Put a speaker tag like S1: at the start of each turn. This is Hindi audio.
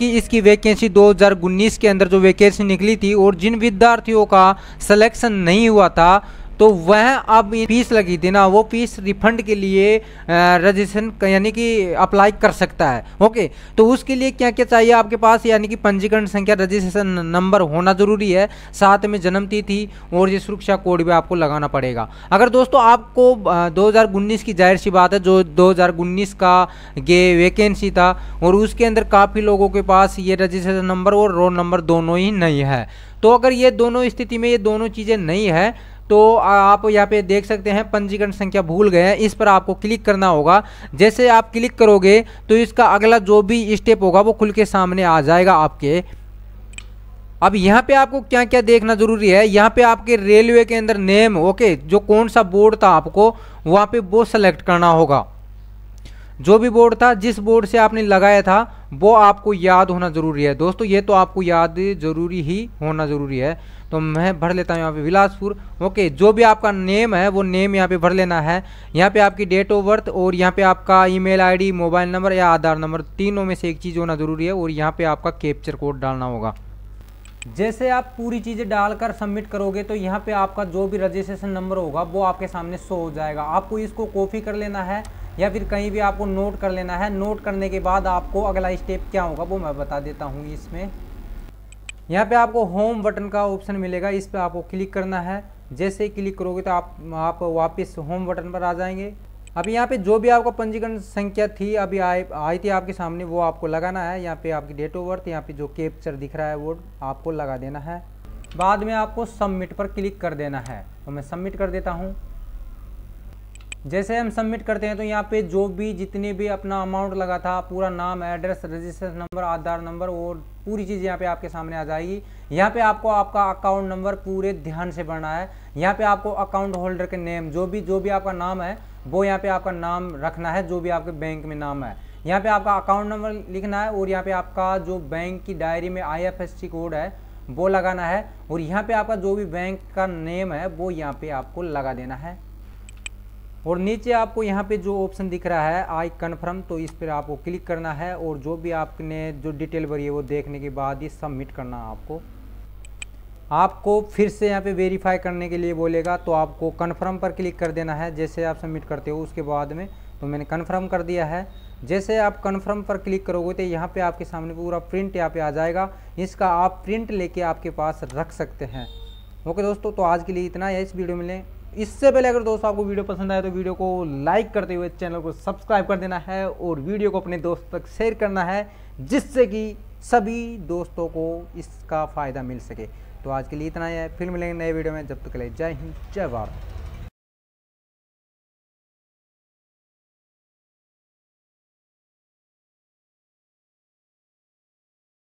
S1: कि इसकी वैकेंसी 2019 के अंदर जो वैकेंसी निकली थी और जिन विद्यार्थियों का सिलेक्शन नहीं हुआ था तो वह अब फीस लगी थी ना वो फीस रिफंड के लिए रजिस्ट्रेशन यानी कि अप्लाई कर सकता है ओके तो उसके लिए क्या क्या चाहिए आपके पास यानी कि पंजीकरण संख्या रजिस्ट्रेशन नंबर होना ज़रूरी है साथ में जन्म तिथि और ये सुरक्षा कोड भी आपको लगाना पड़ेगा अगर दोस्तों आपको दो की जाहिर सी बात है जो दो का ये वैकेंसी था और उसके अंदर काफ़ी लोगों के पास ये रजिस्ट्रेशन नंबर और रोल नंबर दोनों ही नहीं है तो अगर ये दोनों स्थिति में ये दोनों चीज़ें नहीं है तो आप यहाँ पे देख सकते हैं पंजीकरण संख्या भूल गए हैं इस पर आपको क्लिक करना होगा जैसे आप क्लिक करोगे तो इसका अगला जो भी स्टेप होगा वो खुल के सामने आ जाएगा आपके अब यहाँ पे आपको क्या क्या देखना ज़रूरी है यहाँ पे आपके रेलवे के अंदर नेम ओके जो कौन सा बोर्ड था आपको वहाँ पे वो सेलेक्ट करना होगा जो भी बोर्ड था जिस बोर्ड से आपने लगाया था वो आपको याद होना ज़रूरी है दोस्तों ये तो आपको याद ज़रूरी ही होना ज़रूरी है तो मैं भर लेता हूँ यहाँ पे विलासपुर ओके जो भी आपका नेम है वो नेम यहाँ पे भर लेना है यहाँ पे आपकी डेट ऑफ बर्थ और यहाँ पे आपका ईमेल आईडी मोबाइल नंबर या आधार नंबर तीनों में से एक चीज़ होना ज़रूरी है और यहाँ पे आपका कैप्चर कोड डालना होगा जैसे आप पूरी चीज़ें डालकर सबमिट करोगे तो यहाँ पे आपका जो भी रजिस्ट्रेशन नंबर होगा वो आपके सामने शो हो जाएगा आपको इसको कॉपी कर लेना है या फिर कहीं भी आपको नोट कर लेना है नोट करने के बाद आपको अगला स्टेप क्या होगा वो मैं बता देता हूँ इसमें यहाँ पे आपको होम बटन का ऑप्शन मिलेगा इस पर आपको क्लिक करना है जैसे ही क्लिक करोगे तो आप आप वापस होम बटन पर आ जाएंगे अभी यहाँ पे जो भी आपका पंजीकरण संख्या थी अभी आई आई थी आपके सामने वो आपको लगाना है यहाँ पे आपकी डेट ऑफ बर्थ यहाँ पे जो कैप्चर दिख रहा है वो आपको लगा देना है बाद में आपको सबमिट पर क्लिक कर देना है तो मैं सबमिट कर देता हूँ जैसे हम सबमिट करते हैं तो यहाँ पे जो भी जितने भी अपना अमाउंट लगा था पूरा नाम address registration number Aadhaar number और पूरी चीज़ यहाँ पे आपके सामने आ जाएगी यहाँ पे आपको आपका अकाउंट नंबर पूरे ध्यान से भरना है यहाँ पे आपको अकाउंट होल्डर के नेम जो भी जो भी आपका नाम है वो यहाँ पर आपका नाम रखना है जो भी आपके बैंक में नाम है यहाँ पर आपका अकाउंट नंबर लिखना है और यहाँ पर आपका जो बैंक की डायरी में आई कोड है वो लगाना है और यहाँ पर आपका जो भी बैंक का नेम है वो यहाँ पर आपको लगा देना है और नीचे आपको यहाँ पे जो ऑप्शन दिख रहा है आई कन्फर्म तो इस पर आपको क्लिक करना है और जो भी आपने जो डिटेल भरी है वो देखने के बाद ही सबमिट करना है आपको आपको फिर से यहाँ पे वेरीफाई करने के लिए बोलेगा तो आपको कन्फर्म पर क्लिक कर देना है जैसे आप सबमिट करते हो उसके बाद में तो मैंने कन्फर्म कर दिया है जैसे आप कन्फर्म पर क्लिक करोगे तो यहाँ पर आपके सामने पूरा प्रिंट यहाँ पर आ जाएगा इसका आप प्रिंट लेके आपके पास रख सकते हैं ओके दोस्तों तो आज के लिए इतना है इस वीडियो में इससे पहले अगर दोस्तों आपको वीडियो पसंद आए तो वीडियो को लाइक करते हुए चैनल को सब्सक्राइब कर देना है और वीडियो को अपने दोस्त तक शेयर करना है जिससे कि सभी दोस्तों को इसका फ़ायदा मिल सके तो आज के लिए इतना ही है फिर मिलेंगे नए वीडियो में जब तक तो के लिए जय हिंद जय भारत